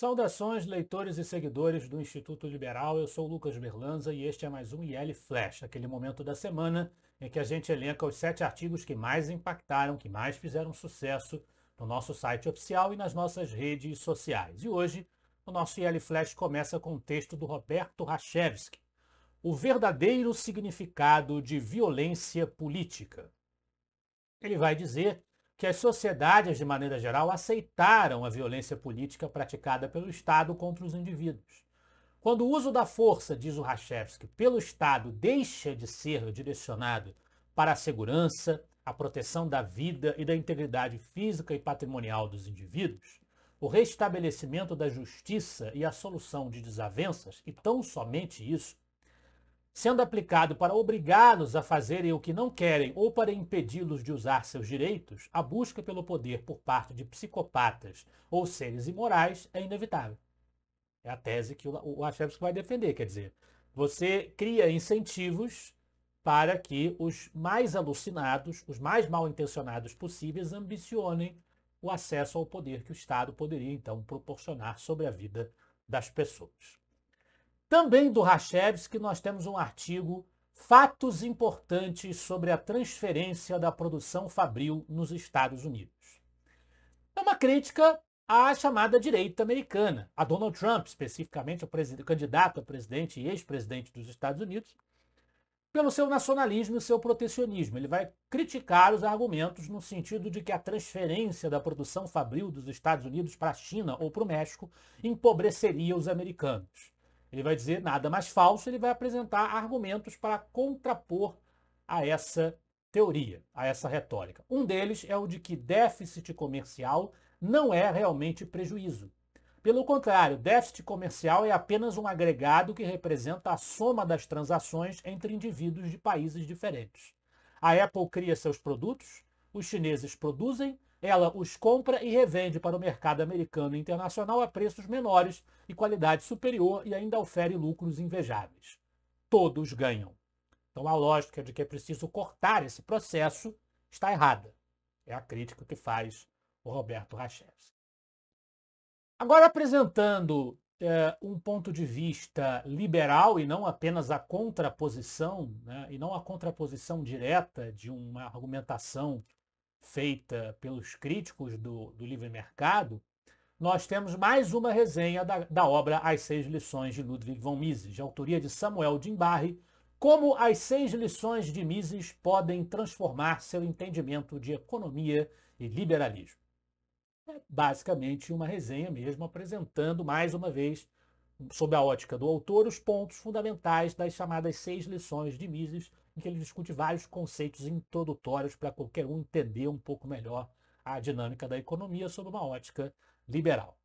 Saudações, leitores e seguidores do Instituto Liberal. Eu sou Lucas Berlanza e este é mais um IL Flash, aquele momento da semana em que a gente elenca os sete artigos que mais impactaram, que mais fizeram sucesso no nosso site oficial e nas nossas redes sociais. E hoje, o nosso IL Flash começa com o texto do Roberto Rachevski, O verdadeiro significado de violência política. Ele vai dizer que as sociedades, de maneira geral, aceitaram a violência política praticada pelo Estado contra os indivíduos. Quando o uso da força, diz o Rachevsky, pelo Estado deixa de ser direcionado para a segurança, a proteção da vida e da integridade física e patrimonial dos indivíduos, o restabelecimento da justiça e a solução de desavenças, e tão somente isso, sendo aplicado para obrigá-los a fazerem o que não querem ou para impedi-los de usar seus direitos, a busca pelo poder por parte de psicopatas ou seres imorais é inevitável. É a tese que o Lachevsky vai defender, quer dizer, você cria incentivos para que os mais alucinados, os mais mal intencionados possíveis ambicionem o acesso ao poder que o Estado poderia então proporcionar sobre a vida das pessoas. Também do Rachevski nós temos um artigo Fatos importantes sobre a transferência da produção fabril nos Estados Unidos. É uma crítica à chamada direita americana, a Donald Trump, especificamente o candidato a presidente e ex-presidente dos Estados Unidos, pelo seu nacionalismo e seu protecionismo. Ele vai criticar os argumentos no sentido de que a transferência da produção fabril dos Estados Unidos para a China ou para o México empobreceria os americanos. Ele vai dizer nada mais falso, ele vai apresentar argumentos para contrapor a essa teoria, a essa retórica. Um deles é o de que déficit comercial não é realmente prejuízo. Pelo contrário, déficit comercial é apenas um agregado que representa a soma das transações entre indivíduos de países diferentes. A Apple cria seus produtos, os chineses produzem ela os compra e revende para o mercado americano e internacional a preços menores e qualidade superior e ainda ofere lucros invejáveis. Todos ganham. Então a lógica de que é preciso cortar esse processo está errada. É a crítica que faz o Roberto Rachevski. Agora apresentando é, um ponto de vista liberal e não apenas a contraposição, né, e não a contraposição direta de uma argumentação feita pelos críticos do, do livre mercado, nós temos mais uma resenha da, da, obra As Seis Lições de Ludwig von Mises, de autoria de Samuel Dimbarri, como as seis lições de Mises podem transformar seu entendimento de economia e liberalismo. É basicamente uma resenha mesmo, apresentando mais uma vez, sob a ótica do autor, os pontos fundamentais das chamadas seis lições de Mises, em que ele discute vários conceitos introdutórios para qualquer um entender um pouco melhor a dinâmica da economia sob uma ótica liberal.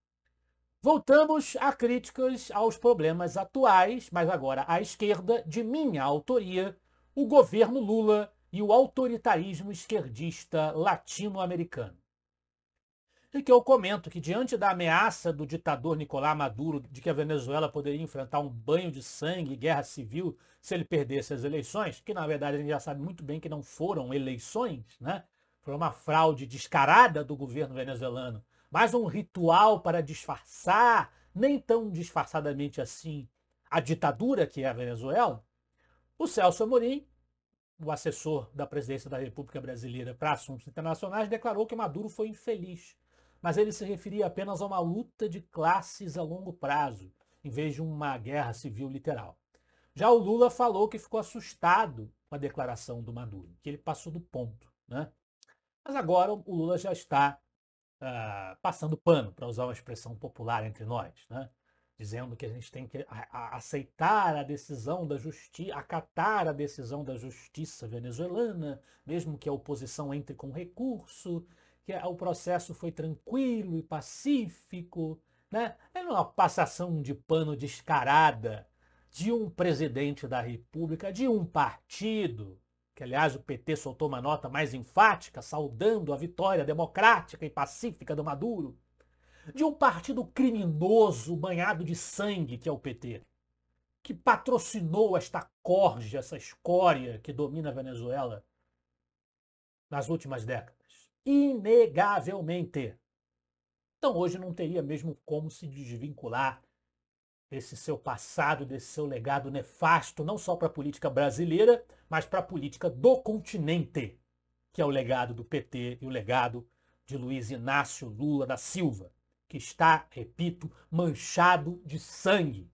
Voltamos a críticas aos problemas atuais, mas agora à esquerda, de minha autoria, o governo Lula e o autoritarismo esquerdista latino-americano e que eu comento que, diante da ameaça do ditador Nicolás Maduro de que a Venezuela poderia enfrentar um banho de sangue, guerra civil, se ele perdesse as eleições, que na verdade a gente já sabe muito bem que não foram eleições, né? Foi uma fraude descarada do governo venezuelano, mais um ritual para disfarçar, nem tão disfarçadamente assim, a ditadura que é a Venezuela. O Celso Amorim o assessor da presidência da República Brasileira para assuntos internacionais, declarou que Maduro foi infeliz mas ele se referia apenas a uma luta de classes a longo prazo, em vez de uma guerra civil literal. Já o Lula falou que ficou assustado com a declaração do Maduro, que ele passou do ponto. Né? Mas agora o Lula já está uh, passando pano, para usar uma expressão popular entre nós, né? dizendo que a gente tem que aceitar a decisão da justiça, acatar a decisão da justiça venezuelana, mesmo que a oposição entre com recurso, que é, o processo foi tranquilo e pacífico, né? É uma passação de pano descarada de um presidente da República, de um partido, que aliás o PT soltou uma nota mais enfática, saudando a vitória democrática e pacífica do Maduro, de um partido criminoso banhado de sangue que é o PT, que patrocinou esta corja, essa escória que domina a Venezuela nas últimas décadas inegavelmente. Então hoje não teria mesmo como se desvincular desse seu passado, desse seu legado nefasto, não só para a política brasileira, mas para a política do continente, que é o legado do PT e o legado de Luiz Inácio Lula da Silva, que está, repito, manchado de sangue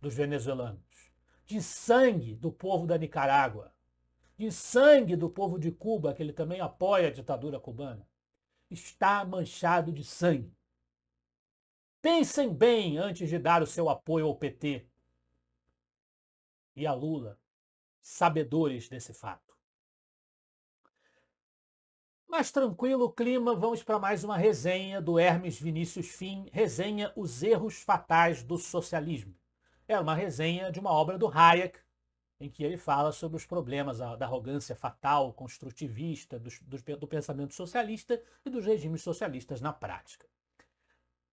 dos venezuelanos, de sangue do povo da Nicarágua, de sangue do povo de Cuba, que ele também apoia a ditadura cubana, está manchado de sangue. Pensem bem antes de dar o seu apoio ao PT e a Lula, sabedores desse fato. Mais tranquilo o clima, vamos para mais uma resenha do Hermes Vinícius Fim, resenha Os Erros Fatais do Socialismo. É uma resenha de uma obra do Hayek, em que ele fala sobre os problemas da arrogância fatal, construtivista, do, do, pensamento socialista e dos regimes socialistas na prática.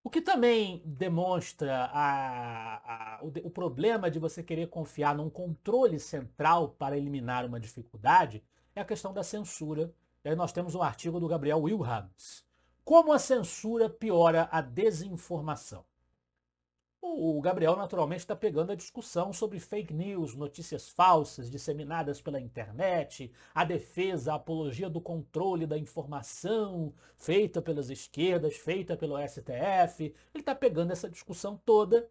O que também demonstra a, a, o, o problema de você querer confiar num controle central para eliminar uma dificuldade é a questão da censura. E aí nós temos um artigo do Gabriel Wilhams. Como a censura piora a desinformação o Gabriel naturalmente está pegando a discussão sobre fake news, notícias falsas disseminadas pela internet, a defesa, a apologia do controle da informação feita pelas esquerdas, feita pelo STF. Ele está pegando essa discussão toda.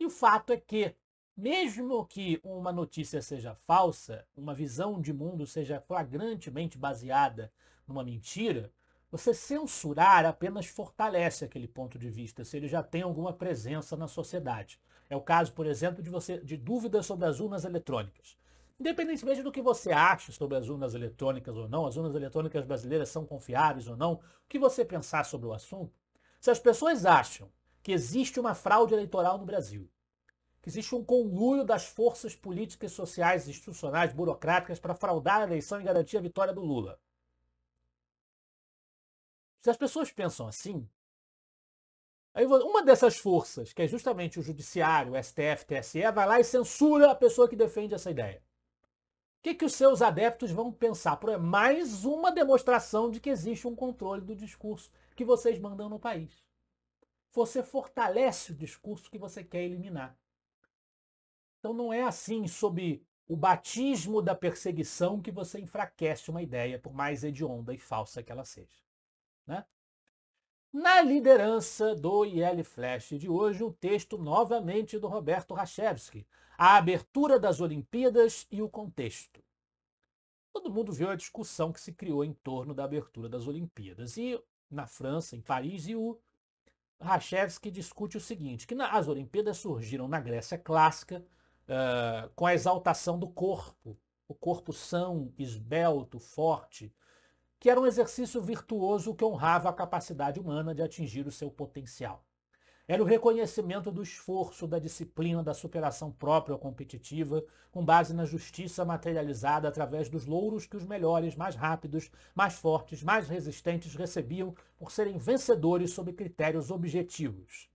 E o fato é que, mesmo que uma notícia seja falsa, uma visão de mundo seja flagrantemente baseada numa mentira, você censurar apenas fortalece aquele ponto de vista, se ele já tem alguma presença na sociedade. É o caso, por exemplo, de você de dúvidas sobre as urnas eletrônicas. Independentemente do que você acha sobre as urnas eletrônicas ou não, as urnas eletrônicas brasileiras são confiáveis ou não, o que você pensar sobre o assunto, se as pessoas acham que existe uma fraude eleitoral no Brasil, que existe um conluio das forças políticas, sociais, institucionais, burocráticas para fraudar a eleição e garantir a vitória do Lula, se as pessoas pensam assim, aí uma dessas forças, que é justamente o judiciário, o STF, TSE, vai lá e censura a pessoa que defende essa ideia. O que, que os seus adeptos vão pensar? É mais uma demonstração de que existe um controle do discurso que vocês mandam no país. Você fortalece o discurso que você quer eliminar. Então não é assim, sob o batismo da perseguição, que você enfraquece uma ideia, por mais hedionda e falsa que ela seja. Né? Na liderança do IL Flash de hoje, o texto novamente do Roberto Rachevski, a abertura das Olimpíadas e o contexto. Todo mundo viu a discussão que se criou em torno da abertura das Olimpíadas. E na França, em Paris, e o Rachevski discute o seguinte, que as Olimpíadas surgiram na Grécia clássica uh, com a exaltação do corpo, o corpo são, esbelto, forte, que era um exercício virtuoso que honrava a capacidade humana de atingir o seu potencial. Era o reconhecimento do esforço, da disciplina, da superação própria ou competitiva, com base na justiça materializada através dos louros que os melhores, mais rápidos, mais fortes, mais resistentes recebiam por serem vencedores sob critérios objetivos.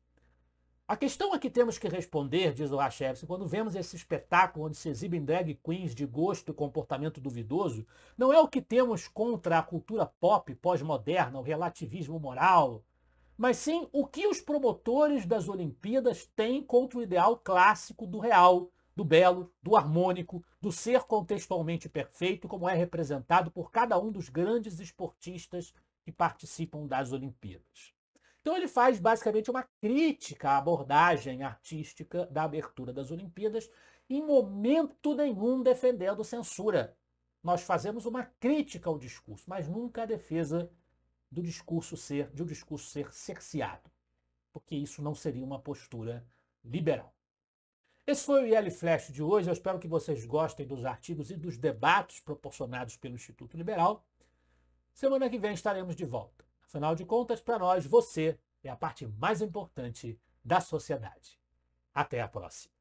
A questão a é que temos que responder, diz o Rachevski, quando vemos esse espetáculo onde se exibem drag queens de gosto e comportamento duvidoso, não é o que temos contra a cultura pop pós-moderna, o relativismo moral, mas sim o que os promotores das Olimpíadas têm contra o ideal clássico do real, do belo, do harmônico, do ser contextualmente perfeito, como é representado por cada um dos grandes esportistas que participam das Olimpíadas. Então ele faz basicamente uma crítica à abordagem artística da abertura das Olimpíadas, em momento nenhum defendendo censura. Nós fazemos uma crítica ao discurso, mas nunca a defesa do discurso ser, de um discurso ser cerceado, porque isso não seria uma postura liberal. Esse foi o IL Flash de hoje. Eu espero que vocês gostem dos artigos e dos debates proporcionados pelo Instituto Liberal. Semana que vem estaremos de volta. Afinal de contas, para nós, você é a parte mais importante da sociedade. Até a próxima.